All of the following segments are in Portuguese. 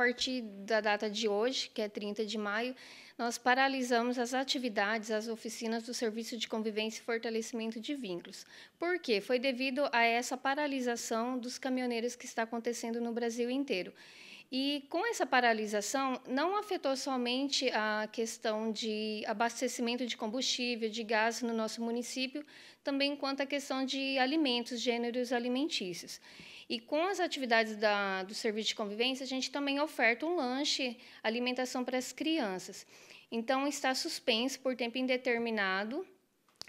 partir da data de hoje, que é 30 de maio, nós paralisamos as atividades, as oficinas do Serviço de Convivência e Fortalecimento de Vínculos. Por quê? Foi devido a essa paralisação dos caminhoneiros que está acontecendo no Brasil inteiro. E com essa paralisação, não afetou somente a questão de abastecimento de combustível, de gás no nosso município, também quanto à questão de alimentos, gêneros alimentícios. E com as atividades da, do serviço de convivência, a gente também oferta um lanche, alimentação para as crianças. Então, está suspenso por tempo indeterminado.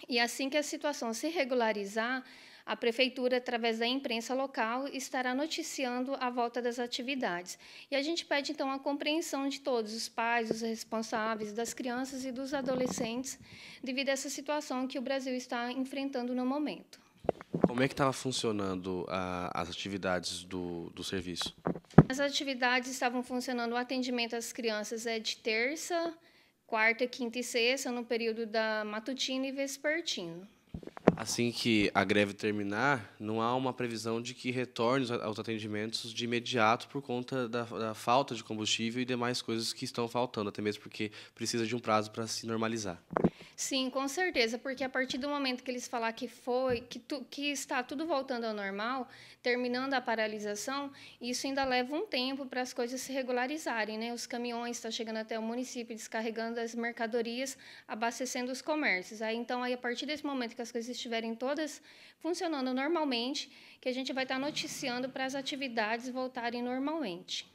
E assim que a situação se regularizar, a prefeitura, através da imprensa local, estará noticiando a volta das atividades. E a gente pede, então, a compreensão de todos os pais, os responsáveis, das crianças e dos adolescentes, devido a essa situação que o Brasil está enfrentando no momento. Como é que estava funcionando a, ah, as atividades do, do serviço? As atividades estavam funcionando, o atendimento às crianças é de terça, quarta, quinta e sexta, no período da matutina e vespertino. Assim que a greve terminar, não há uma previsão de que retorne aos atendimentos de imediato por conta da, da falta de combustível e demais coisas que estão faltando, até mesmo porque precisa de um prazo para se normalizar. Sim, com certeza, porque a partir do momento que eles falar que foi, que, tu, que está tudo voltando ao normal, terminando a paralisação, isso ainda leva um tempo para as coisas se regularizarem, né? Os caminhões estão tá chegando até o município, descarregando as mercadorias, abastecendo os comércios. Aí, então, aí, a partir desse momento que as coisas estiverem todas funcionando normalmente, que a gente vai estar tá noticiando para as atividades voltarem normalmente.